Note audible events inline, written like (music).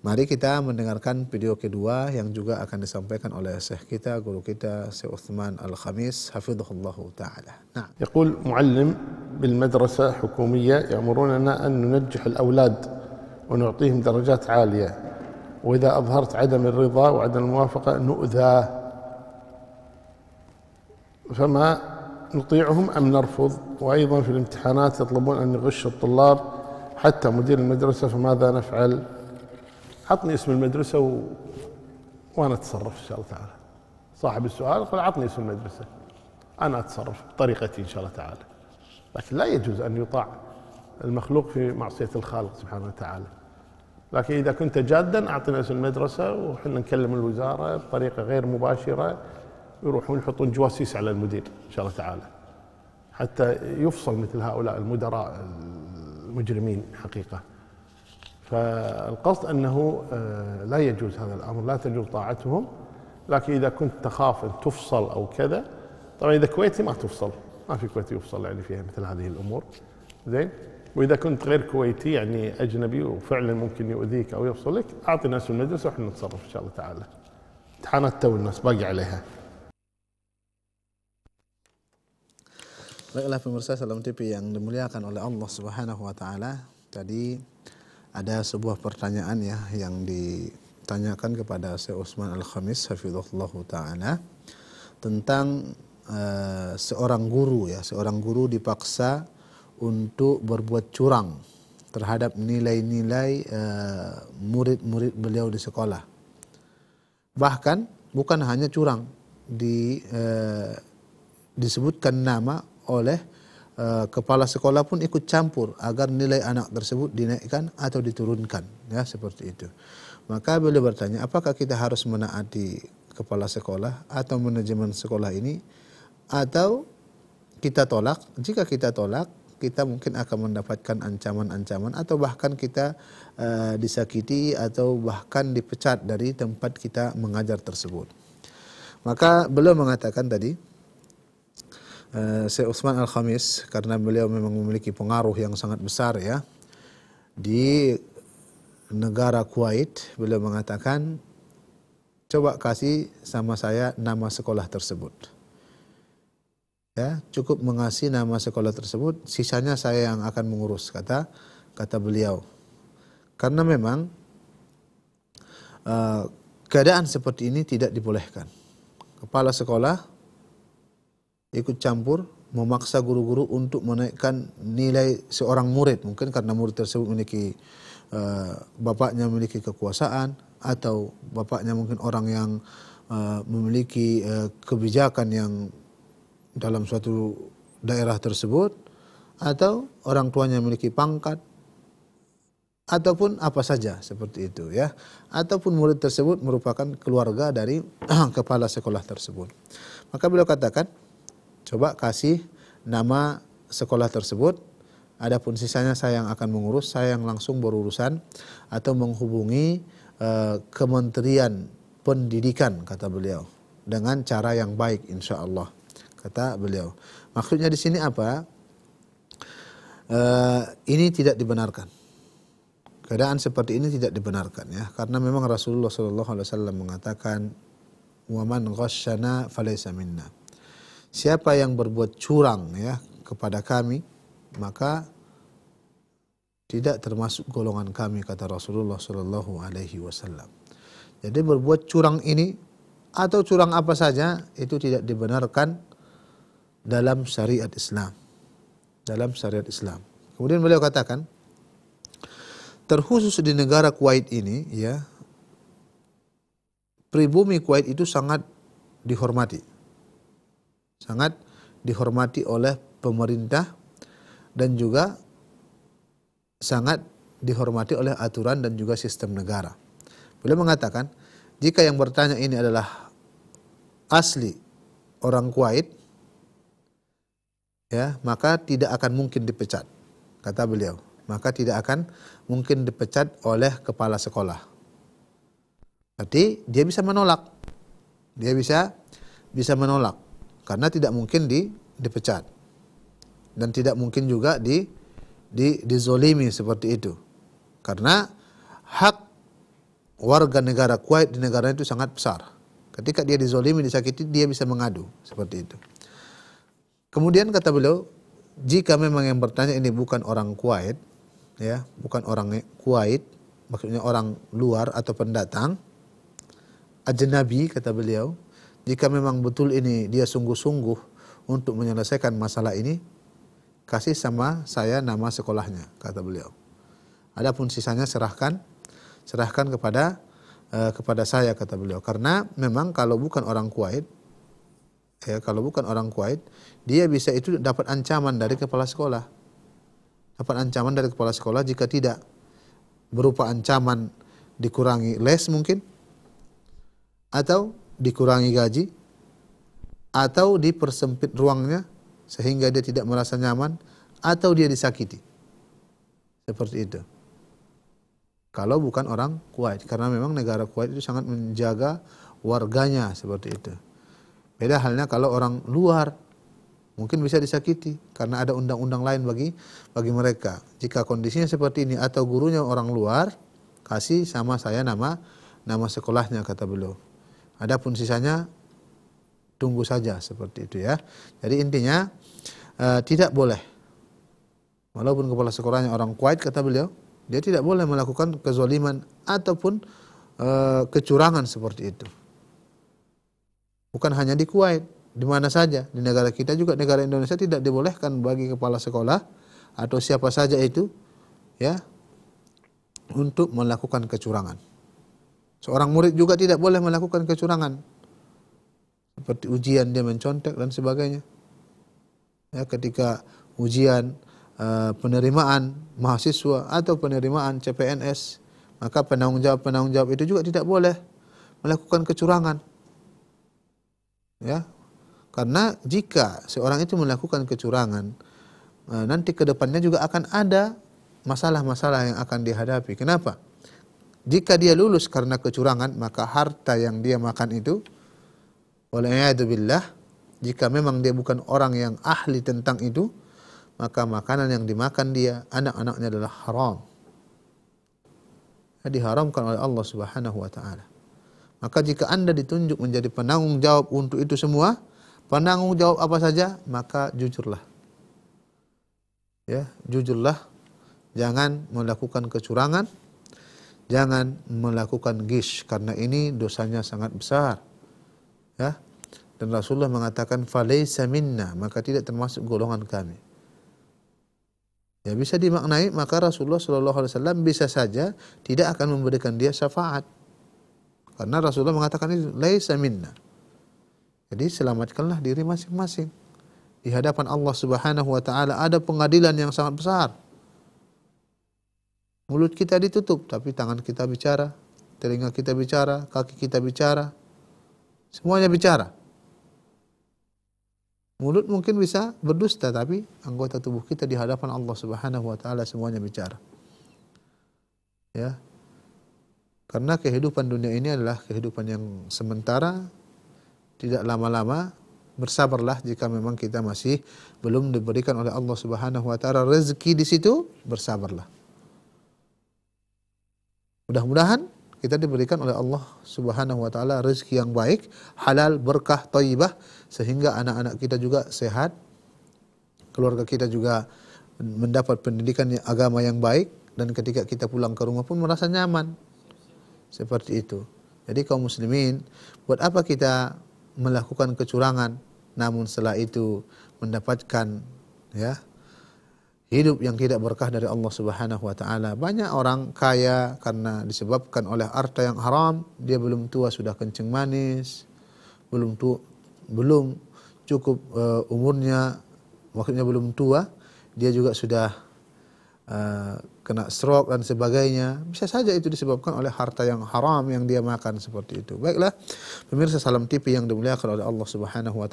Mari kita mendengarkan video kedua yang juga akan disampaikan oleh syekh kita, guru kita, Syekh Uthman Al-Khamis, hafidhullah ta'ala. Nah. يقول معلم بالمدرسة حكومية يأمروننا أن ننجح الأولاد ونعطيهم درجات عالية وإذا أظهرت عدم الرضا وعدم الموافقة نؤذاه فما نطيعهم أم نرفض وأيضا في الامتحانات يطلبون أن نغش الطلاب حتى مدير المدرسة فماذا نفعل؟ عطني اسم المدرسة و... وأنا أتصرف إن شاء الله تعالى صاحب السؤال يقول عطني اسم المدرسة أنا أتصرف بطريقتي إن شاء الله تعالى لكن لا يجوز أن يطاع المخلوق في معصية الخالق سبحانه وتعالى لكن إذا كنت جادا أعطنا اسم المدرسة وحنا نكلم الوزارة بطريقة غير مباشرة يروحون يحطون جواسيس على المدير إن شاء الله تعالى حتى يفصل مثل هؤلاء المدراء المجرمين حقيقه فالقصد أنه آه، لا يجوز هذا الأمر لا تجوز طاعتهم لكن إذا كنت تخاف أن تفصل أو كذا طبعا إذا كويتي ما تفصل ما في كويتي يفصل يعني فيها مثل هذه الأمور زين وإذا كنت غير كويتي يعني أجنبي وفعلا ممكن يؤذيك أو يفصلك أعطي الناس المدرسة وإحنا نتصرف إن شاء الله تعالى امتحانات تو الناس باقي عليها Baiklah pemirsa Salam TV yang dimuliakan oleh Allah Subhanahu wa taala. Tadi ada sebuah pertanyaan ya yang ditanyakan kepada Syekh Utsman Al-Khamis hafizahullah taala tentang uh, seorang guru ya, seorang guru dipaksa untuk berbuat curang terhadap nilai-nilai uh, murid-murid beliau di sekolah. Bahkan bukan hanya curang di uh, disebutkan nama oleh Eh, kepala sekolah pun ikut campur agar nilai anak tersebut dinaikkan atau diturunkan ya seperti itu maka beliau bertanya apakah kita harus menaati kepala sekolah atau manajemen sekolah ini atau kita tolak jika kita tolak kita mungkin akan mendapatkan ancaman-ancaman atau bahkan kita uh, disakiti atau bahkan dipecat dari tempat kita mengajar tersebut maka beliau mengatakan tadi Eh, Syekh Utsman Al-Khamis karena beliau memang memiliki pengaruh yang sangat besar ya di negara Kuwait beliau mengatakan coba kasih sama saya nama sekolah tersebut ya cukup mengasih nama sekolah tersebut sisanya saya yang akan mengurus kata kata beliau karena memang uh, keadaan seperti ini tidak dibolehkan kepala sekolah ikut campur memaksa guru-guru untuk menaikkan nilai seorang murid mungkin karena murid tersebut memiliki uh, bapaknya memiliki kekuasaan atau bapaknya mungkin orang yang uh, memiliki uh, kebijakan yang dalam suatu daerah tersebut atau orang tuanya memiliki pangkat ataupun apa saja seperti itu ya ataupun murid tersebut merupakan keluarga dari (clears throat) kepala sekolah tersebut maka beliau katakan Coba kasih nama sekolah tersebut. Adapun sisanya saya yang akan mengurus, saya yang langsung berurusan atau menghubungi e, Kementerian Pendidikan kata beliau dengan cara yang baik insya Allah kata beliau. Maksudnya di sini apa? E, ini tidak dibenarkan. Keadaan seperti ini tidak dibenarkan ya, karena memang Rasulullah SAW mengatakan, "Waman ghasyana falaysa minna." siapa yang berbuat curang ya kepada kami maka tidak termasuk golongan kami kata Rasulullah Shallallahu Alaihi Wasallam. Jadi berbuat curang ini atau curang apa saja itu tidak dibenarkan dalam syariat Islam. Dalam syariat Islam. Kemudian beliau katakan, terkhusus di negara Kuwait ini, ya, pribumi Kuwait itu sangat dihormati sangat dihormati oleh pemerintah dan juga sangat dihormati oleh aturan dan juga sistem negara. Beliau mengatakan, jika yang bertanya ini adalah asli orang Kuwait, ya maka tidak akan mungkin dipecat, kata beliau. Maka tidak akan mungkin dipecat oleh kepala sekolah. Berarti dia bisa menolak, dia bisa bisa menolak karena tidak mungkin di dipecat dan tidak mungkin juga di di dizolimi seperti itu karena hak warga negara Kuwait di negara itu sangat besar ketika dia dizolimi disakiti dia bisa mengadu seperti itu kemudian kata beliau jika memang yang bertanya ini bukan orang Kuwait ya bukan orang Kuwait maksudnya orang luar atau pendatang ajnabi kata beliau jika memang betul ini dia sungguh-sungguh untuk menyelesaikan masalah ini, kasih sama saya nama sekolahnya, kata beliau. Adapun sisanya serahkan, serahkan kepada eh, kepada saya, kata beliau. Karena memang kalau bukan orang Kuwait, ya kalau bukan orang Kuwait, dia bisa itu dapat ancaman dari kepala sekolah. Dapat ancaman dari kepala sekolah jika tidak berupa ancaman dikurangi les mungkin atau dikurangi gaji atau dipersempit ruangnya sehingga dia tidak merasa nyaman atau dia disakiti. Seperti itu. Kalau bukan orang Kuwait karena memang negara Kuwait itu sangat menjaga warganya seperti itu. Beda halnya kalau orang luar mungkin bisa disakiti karena ada undang-undang lain bagi bagi mereka. Jika kondisinya seperti ini atau gurunya orang luar kasih sama saya nama nama sekolahnya kata beliau. Adapun sisanya tunggu saja seperti itu ya. Jadi intinya e, tidak boleh. Walaupun kepala sekolahnya orang Kuwait kata beliau, dia tidak boleh melakukan kezoliman ataupun e, kecurangan seperti itu. Bukan hanya di Kuwait, di mana saja di negara kita juga negara Indonesia tidak dibolehkan bagi kepala sekolah atau siapa saja itu ya untuk melakukan kecurangan. Seorang murid juga tidak boleh melakukan kecurangan. Seperti ujian dia mencontek dan sebagainya. Ya, ketika ujian uh, penerimaan mahasiswa atau penerimaan CPNS, maka penanggung jawab-penanggung jawab itu juga tidak boleh melakukan kecurangan. Ya. Karena jika seorang itu melakukan kecurangan, eh, nanti ke depannya juga akan ada masalah-masalah yang akan dihadapi. Kenapa? Jika dia lulus karena kecurangan, maka harta yang dia makan itu oleh billah jika memang dia bukan orang yang ahli tentang itu, maka makanan yang dimakan dia, anak-anaknya adalah haram. Diharamkan oleh Allah Subhanahu wa taala. Maka jika Anda ditunjuk menjadi penanggung jawab untuk itu semua, penanggung jawab apa saja, maka jujurlah. Ya, jujurlah. Jangan melakukan kecurangan, jangan melakukan gish karena ini dosanya sangat besar. Ya. Dan Rasulullah mengatakan falaysa minna, maka tidak termasuk golongan kami. Ya bisa dimaknai maka Rasulullah Shallallahu Alaihi Wasallam bisa saja tidak akan memberikan dia syafaat karena Rasulullah mengatakan itu laisa minna. Jadi selamatkanlah diri masing-masing di hadapan Allah Subhanahu Wa Taala ada pengadilan yang sangat besar. Mulut kita ditutup, tapi tangan kita bicara, telinga kita bicara, kaki kita bicara, semuanya bicara. Mulut mungkin bisa berdusta, tapi anggota tubuh kita di hadapan Allah Subhanahu wa Ta'ala semuanya bicara. Ya, karena kehidupan dunia ini adalah kehidupan yang sementara, tidak lama-lama bersabarlah jika memang kita masih belum diberikan oleh Allah Subhanahu wa taala rezeki di situ bersabarlah Mudah-mudahan kita diberikan oleh Allah Subhanahu wa taala rezeki yang baik, halal, berkah, thayyibah sehingga anak-anak kita juga sehat, keluarga kita juga mendapat pendidikan agama yang baik dan ketika kita pulang ke rumah pun merasa nyaman. Seperti itu. Jadi kaum muslimin, buat apa kita melakukan kecurangan namun setelah itu mendapatkan ya hidup yang tidak berkah dari Allah Subhanahu wa taala. Banyak orang kaya karena disebabkan oleh harta yang haram, dia belum tua sudah kencing manis, belum tu belum cukup uh, umurnya, waktunya belum tua, dia juga sudah uh, kena stroke dan sebagainya. Bisa saja itu disebabkan oleh harta yang haram yang dia makan seperti itu. Baiklah, pemirsa Salam TV yang dimuliakan oleh Allah Subhanahu wa taala